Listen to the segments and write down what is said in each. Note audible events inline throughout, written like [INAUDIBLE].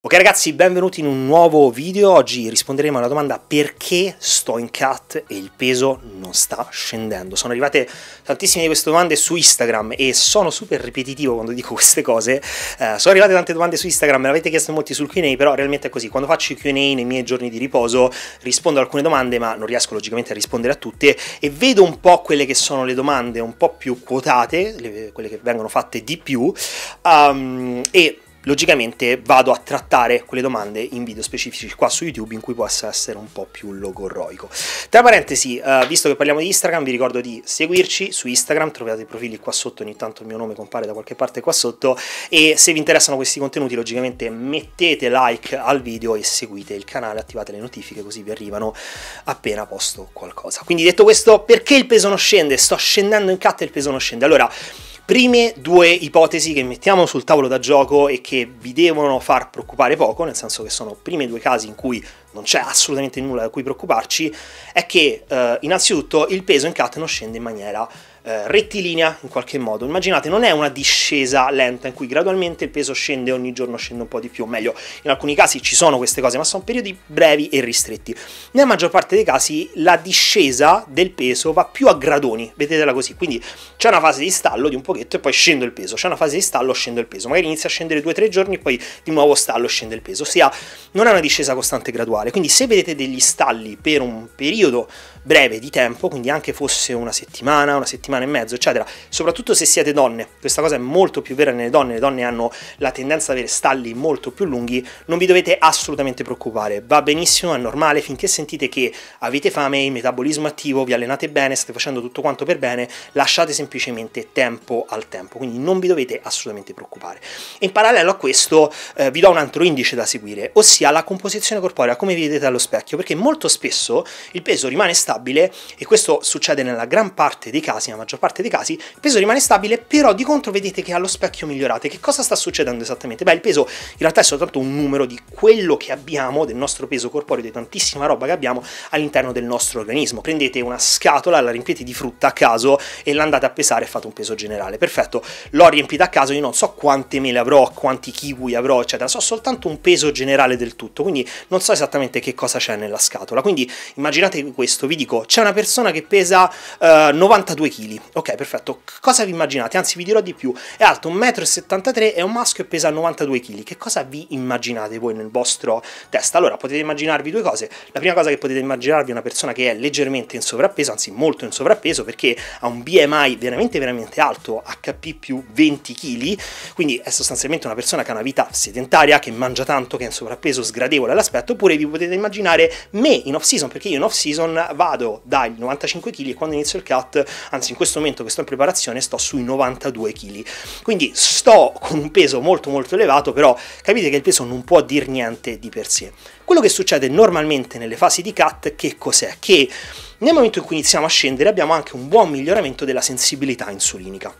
Ok ragazzi, benvenuti in un nuovo video. Oggi risponderemo alla domanda perché sto in cut e il peso non sta scendendo. Sono arrivate tantissime di queste domande su Instagram e sono super ripetitivo quando dico [LAUGHS] queste cose. Eh, sono arrivate tante domande su Instagram, me l'avete chiesto molti sul Q&A, però realmente è così. Quando faccio i Q&A nei miei giorni di riposo rispondo ad alcune domande, ma non riesco logicamente a rispondere a tutte e vedo un po' quelle che sono le domande un po' più quotate, le, quelle che vengono fatte di più um, e logicamente vado a trattare quelle domande in video specifici qua su YouTube in cui possa essere un po' più logorroico. Tra parentesi, uh, visto che parliamo di Instagram, vi ricordo di seguirci su Instagram, trovate i profili qua sotto, ogni tanto il mio nome compare da qualche parte qua sotto e se vi interessano questi contenuti logicamente mettete like al video e seguite il canale, attivate le notifiche così vi arrivano appena posto qualcosa. Quindi detto questo, perché il peso non scende? Sto scendendo in cat e il peso non scende. Allora, prime due ipotesi che mettiamo sul tavolo da gioco e che vi devono far preoccupare poco, nel senso che sono prime due casi in cui non c'è assolutamente nulla da cui preoccuparci, è che eh, innanzitutto il peso in cat non scende in maniera eh, rettilinea in qualche modo. Immaginate, non è una discesa lenta in cui gradualmente il peso scende ogni giorno, scende un po' di più, o meglio, in alcuni casi ci sono queste cose, ma sono periodi brevi e ristretti. Nella maggior parte dei casi la discesa del peso va più a gradoni, vedetela così, quindi c'è una fase di stallo di un pochetto e poi scendo il peso, c'è una fase di stallo, scendo il peso, magari inizia a scendere 2-3 giorni, e poi di nuovo stallo, scende il peso, ossia non è una discesa costante e graduale, quindi se vedete degli stalli per un periodo breve di tempo, quindi anche fosse una settimana, una settimana settimana e mezzo, eccetera. Soprattutto se siete donne, questa cosa è molto più vera nelle donne, le donne hanno la tendenza ad avere stalli molto più lunghi, non vi dovete assolutamente preoccupare, va benissimo, è normale, finché sentite che avete fame, il metabolismo è attivo, vi allenate bene, state facendo tutto quanto per bene, lasciate semplicemente tempo al tempo, quindi non vi dovete assolutamente preoccupare. in parallelo a questo eh, vi do un altro indice da seguire, ossia la composizione corporea, come vi vedete allo specchio, perché molto spesso il peso rimane stabile e questo succede nella gran parte dei casi, maggior parte dei casi, il peso rimane stabile, però di contro vedete che allo specchio migliorate. Che cosa sta succedendo esattamente? Beh, il peso in realtà è soltanto un numero di quello che abbiamo, del nostro peso corporeo, di tantissima roba che abbiamo all'interno del nostro organismo. Prendete una scatola, la riempite di frutta a caso e l'andate a pesare e fate un peso generale. Perfetto, l'ho riempita a caso, io non so quante mele avrò, quanti kiwi avrò, eccetera, so soltanto un peso generale del tutto, quindi non so esattamente che cosa c'è nella scatola. Quindi immaginate questo, vi dico, c'è una persona che pesa eh, 92 kg, kg. Ok, perfetto. Cosa vi immaginate? Anzi, vi dirò di più. È alto 1,73 m, è un maschio e pesa 92 kg. Che cosa vi immaginate voi nel vostro test? Allora, potete immaginarvi due cose. La prima cosa che potete immaginarvi è una persona che è leggermente in sovrappeso, anzi molto in sovrappeso, perché ha un BMI veramente, veramente alto, HP più 20 kg, quindi è sostanzialmente una persona che ha una vita sedentaria, che mangia tanto, che è in sovrappeso, sgradevole all'aspetto, oppure vi potete immaginare me in off season, perché io in off season vado dai 95 kg e quando inizio il cut, anzi in questo momento che sto in preparazione sto sui 92 kg. Quindi sto con un peso molto molto elevato, però capite che il peso non può dir niente di per sé. Quello che succede normalmente nelle fasi di cut che cos'è? Che nel momento in cui iniziamo a scendere abbiamo anche un buon miglioramento della sensibilità insulinica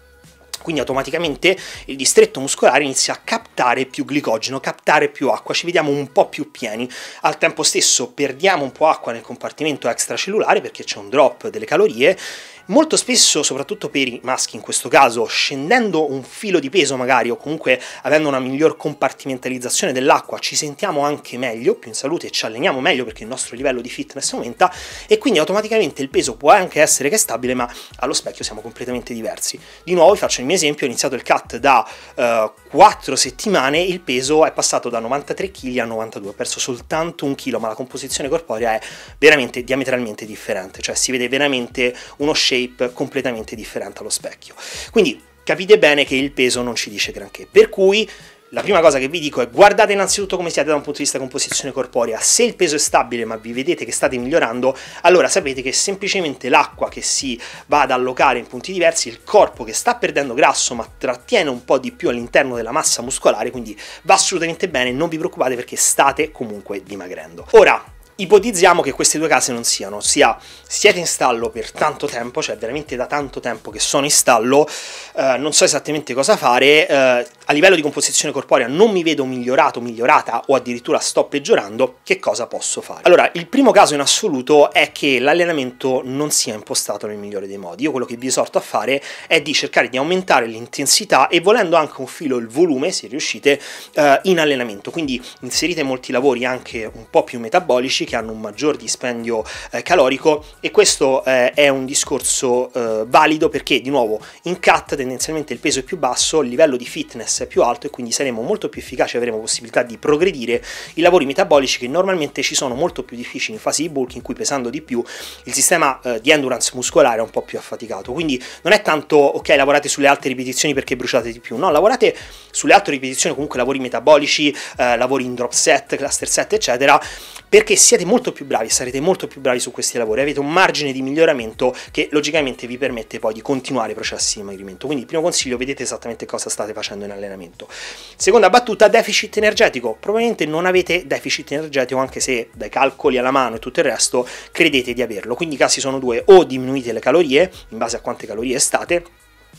quindi automaticamente il distretto muscolare inizia a captare più glicogeno, captare più acqua, ci vediamo un po' più pieni, al tempo stesso perdiamo un po' acqua nel compartimento extracellulare perché c'è un drop delle calorie molto spesso, soprattutto per i maschi in questo caso, scendendo un filo di peso magari o comunque avendo una miglior compartimentalizzazione dell'acqua, ci sentiamo anche meglio, più in salute e ci alleniamo meglio perché il nostro livello di fitness aumenta e quindi automaticamente il peso può anche essere che è stabile, ma allo specchio siamo completamente diversi. Di nuovo, vi faccio il mio esempio, ho iniziato il cut da eh, 4 settimane, il peso è passato da 93 kg a 92, ho perso soltanto un chilo, ma la composizione corporea è veramente diametralmente differente, cioè si vede veramente uno shape shape completamente differente allo specchio. Quindi capite bene che il peso non ci dice granché. Per cui la prima cosa che vi dico è guardate innanzitutto come siete da un punto di vista composizione corporea. Se il peso è stabile ma vi vedete che state migliorando, allora sapete che semplicemente l'acqua che si va ad allocare in punti diversi, il corpo che sta perdendo grasso ma trattiene un po' di più all'interno della massa muscolare, quindi va assolutamente bene, non vi preoccupate perché state comunque dimagrendo. Ora, Ipotizziamo che queste due case non siano, sia siete in stallo per tanto tempo, cioè veramente da tanto tempo che sono in stallo, eh, non so esattamente cosa fare, eh, a livello di composizione corporea non mi vedo migliorato, migliorata o addirittura sto peggiorando, che cosa posso fare? Allora, il primo caso in assoluto è che l'allenamento non sia impostato nel migliore dei modi. Io quello che vi esorto a fare è di cercare di aumentare l'intensità e volendo anche un filo il volume, se riuscite, eh, in allenamento. Quindi inserite molti lavori anche un po' più metabolici che hanno un maggior dispendio eh, calorico e questo eh, è un discorso eh, valido perché di nuovo in cat tendenzialmente il peso è più basso, il livello di fitness stress più alto e quindi saremo molto più efficaci, avremo possibilità di progredire i lavori metabolici che normalmente ci sono molto più difficili in fase di bulk in cui pesando di più il sistema eh, di endurance muscolare è un po' più affaticato. Quindi non è tanto ok, lavorate sulle alte ripetizioni perché bruciate di più, no, lavorate sulle alte ripetizioni, comunque lavori metabolici, eh, lavori in drop set, cluster set, eccetera, perché siete molto più bravi, sarete molto più bravi su questi lavori, avete un margine di miglioramento che logicamente vi permette poi di continuare i processi di dimagrimento. Quindi il primo consiglio, vedete esattamente cosa state facendo in allenamento allenamento. Seconda battuta, deficit energetico. Probabilmente non avete deficit energetico anche se dai calcoli alla mano e tutto il resto credete di averlo. Quindi i casi sono due, o diminuite le calorie in base a quante calorie state,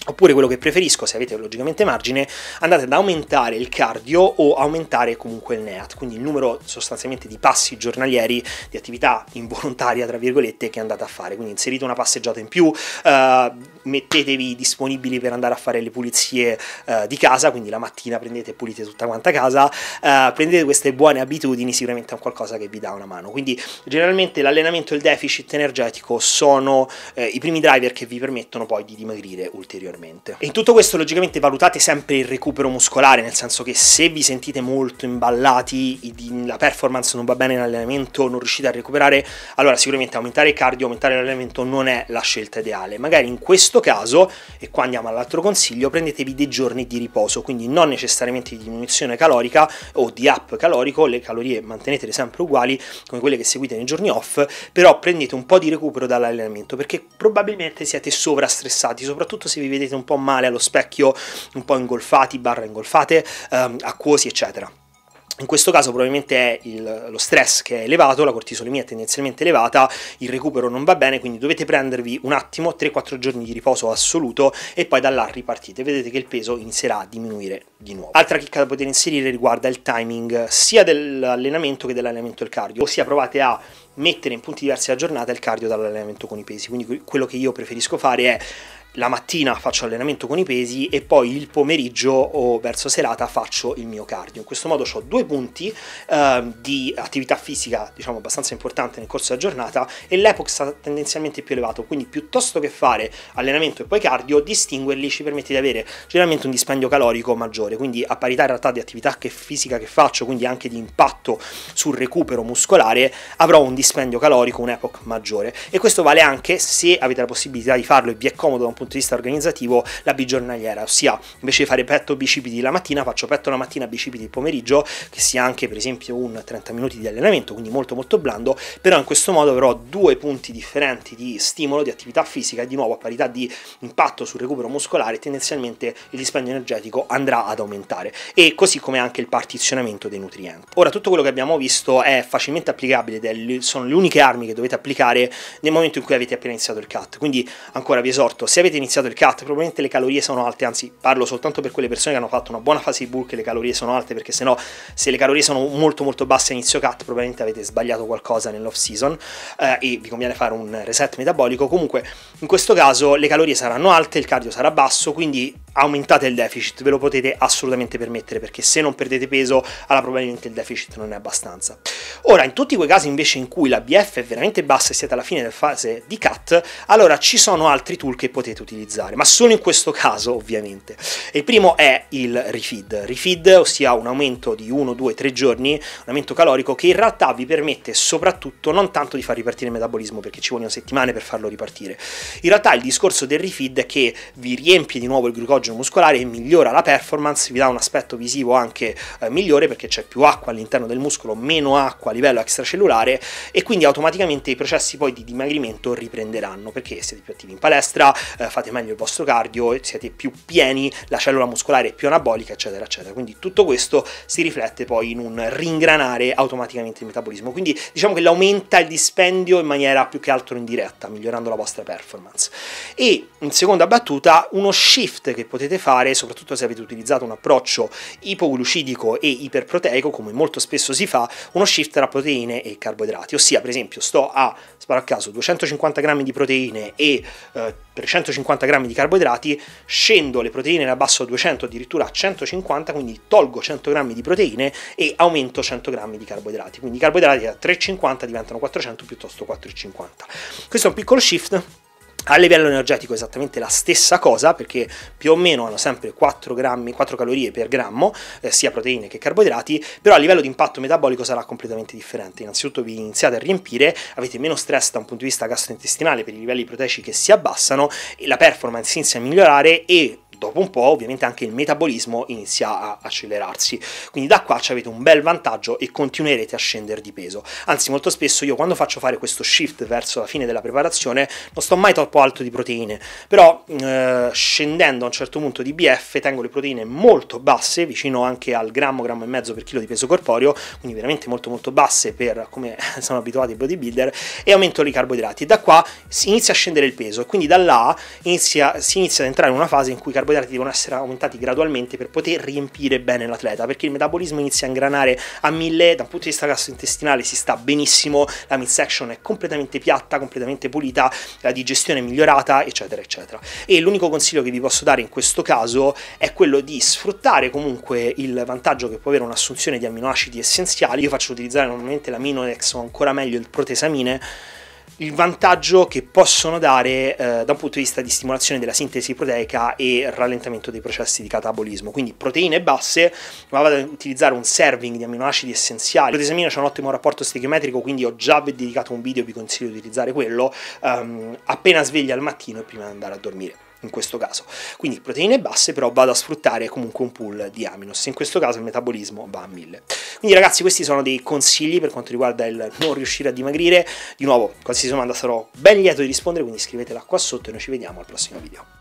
Oppure quello che preferisco, se avete logicamente margine, andate ad aumentare il cardio o aumentare comunque il NEAT, quindi il numero sostanzialmente di passi giornalieri, di attività involontaria, tra virgolette, che andate a fare. Quindi inserite una passeggiata in più, eh, mettetevi disponibili per andare a fare le pulizie eh, di casa, quindi la mattina prendete e pulite tutta quanta casa, eh, prendete queste buone abitudini, sicuramente è un qualcosa che vi dà una mano. Quindi generalmente l'allenamento e il deficit energetico sono eh, i primi driver che vi permettono poi di dimagrire ulteriormente. E in tutto questo logicamente valutate sempre il recupero muscolare, nel senso che se vi sentite molto imballati, la performance non va bene in allenamento, non riuscite a recuperare, allora sicuramente aumentare il cardio, aumentare l'allenamento non è la scelta ideale. Magari in questo questo caso, e qua andiamo all'altro consiglio, prendetevi dei giorni di riposo, quindi non necessariamente di diminuzione calorica o di up calorico, le calorie mantenetele sempre uguali come quelle che seguite nei giorni off, però prendete un po' di recupero dall'allenamento perché probabilmente siete sovrastressati, soprattutto se vi vedete un po' male allo specchio, un po' ingolfati, barra ingolfate, ehm, acquosi, eccetera. In questo caso probabilmente è il, lo stress che è elevato, la cortisolemia è tendenzialmente elevata, il recupero non va bene, quindi dovete prendervi un attimo, 3-4 giorni di riposo assoluto e poi da là ripartite. Vedete che il peso inizierà a diminuire di nuovo. Altra chicca da poter inserire riguarda il timing sia dell'allenamento che dell'allenamento del cardio, ossia provate a mettere in punti diversi la giornata il cardio dall'allenamento con i pesi. Quindi quello che io preferisco fare è la mattina faccio allenamento con i pesi e poi il pomeriggio o verso serata faccio il mio cardio. In questo modo ho due punti eh, di attività fisica, diciamo abbastanza importante nel corso della giornata e l'epoca sta tendenzialmente più elevato, quindi piuttosto che fare allenamento e poi cardio, distinguerli ci permette di avere generalmente un dispendio calorico maggiore, quindi a parità in realtà di attività che fisica che faccio, quindi anche di impatto sul recupero muscolare, avrò un dispendio calorico, un'epoca maggiore. E questo vale anche se avete la possibilità di farlo e vi è comodo da un punto di vista organizzativo la bigiornaliera, ossia invece di fare petto bicipiti la mattina faccio petto la mattina, bicipiti il pomeriggio, che sia anche per esempio un 30 minuti di allenamento, quindi molto molto blando, però in questo modo avrò due punti differenti di stimolo, di attività fisica e di nuovo a parità di impatto sul recupero muscolare tendenzialmente il risparmio energetico andrà ad aumentare e così come anche il partizionamento dei nutrienti. Ora tutto quello che abbiamo visto è facilmente applicabile sono le uniche armi che dovete applicare nel momento in cui avete appena iniziato il CAT, quindi ancora vi esorto se avete avete iniziato il cut probabilmente le calorie sono alte, anzi parlo soltanto per quelle persone che hanno fatto una buona fase di bulk e le calorie sono alte perché se no, se le calorie sono molto molto basse a inizio cut probabilmente avete sbagliato qualcosa nell'off season eh, e vi conviene fare un reset metabolico, comunque in questo caso le calorie saranno alte, il cardio sarà basso, quindi aumentate il deficit, ve lo potete assolutamente permettere perché se non perdete peso allora probabilmente il deficit non è abbastanza. Ora, in tutti quei casi invece in cui la BF è veramente bassa e siete alla fine della fase di cut, allora ci sono altri tool che potete utilizzare, ma solo in questo caso ovviamente. Il primo è il refeed, refeed ossia un aumento di 1, 2, 3 giorni, un aumento calorico che in realtà vi permette soprattutto non tanto di far ripartire il metabolismo perché ci vogliono settimane per farlo ripartire, in realtà il discorso del refeed è che vi riempie di nuovo il glucosio idrogeno muscolare e migliora la performance, vi dà un aspetto visivo anche eh, migliore perché c'è più acqua all'interno del muscolo, meno acqua a livello extracellulare e quindi automaticamente i processi poi di dimagrimento riprenderanno perché siete più attivi in palestra, eh, fate meglio il vostro cardio, siete più pieni, la cellula muscolare è più anabolica, eccetera, eccetera. Quindi tutto questo si riflette poi in un ringranare automaticamente il metabolismo. Quindi diciamo che l'aumenta il dispendio in maniera più che altro indiretta, migliorando la vostra performance. E in seconda battuta, uno shift che potete fare, soprattutto se avete utilizzato un approccio ipoglucidico e iperproteico, come molto spesso si fa, uno shift tra proteine e carboidrati, ossia per esempio sto a, sparo a caso, 250 grammi di proteine e eh, 350 grammi di carboidrati, scendo le proteine da basso a 200, addirittura a 150, quindi tolgo 100 grammi di proteine e aumento 100 grammi di carboidrati, quindi i carboidrati da 3,50 diventano 400 piuttosto 4,50. Questo è un piccolo shift a livello energetico è esattamente la stessa cosa perché più o meno hanno sempre 4, grammi, 4 calorie per grammo, eh, sia proteine che carboidrati, però a livello di impatto metabolico sarà completamente differente. Innanzitutto vi iniziate a riempire, avete meno stress da un punto di vista gastrointestinale per i livelli proteici che si abbassano, e la performance inizia a migliorare e dopo un po' ovviamente anche il metabolismo inizia a accelerarsi, quindi da qua avete un bel vantaggio e continuerete a scendere di peso. Anzi molto spesso io quando faccio fare questo shift verso la fine della preparazione non sto mai troppo alto di proteine, però eh, scendendo a un certo punto di BF tengo le proteine molto basse, vicino anche al grammo, grammo e mezzo per chilo di peso corporeo, quindi veramente molto molto basse per come [LAUGHS] sono abituati i bodybuilder e aumento i carboidrati. Da qua si inizia a scendere il peso, quindi da là inizia, si inizia ad entrare in una fase in cui i carboidrati carboidrati devono essere aumentati gradualmente per poter riempire bene l'atleta, perché il metabolismo inizia a ingranare a mille, da un punto di vista gastrointestinale si sta benissimo, la midsection è completamente piatta, completamente pulita, la digestione è migliorata, eccetera, eccetera. E l'unico consiglio che vi posso dare in questo caso è quello di sfruttare comunque il vantaggio che può avere un'assunzione di amminoacidi essenziali. Io faccio utilizzare normalmente l'aminodex o ancora meglio il protesamine il vantaggio che possono dare eh, da un punto di vista di stimolazione della sintesi proteica e rallentamento dei processi di catabolismo. Quindi proteine basse, ma vado ad utilizzare un serving di aminoacidi essenziali. Protesamina c'è un ottimo rapporto stechiometrico, quindi ho già dedicato un video, vi consiglio di utilizzare quello, ehm, appena sveglia al mattino e prima di andare a dormire in questo caso. Quindi proteine basse però vado a sfruttare comunque un pool di aminos, in questo caso il metabolismo va a 1000. Quindi ragazzi questi sono dei consigli per quanto riguarda il non riuscire a dimagrire, di nuovo qualsiasi domanda sarò ben lieto di rispondere, quindi scrivetela qua sotto e noi ci vediamo al prossimo video.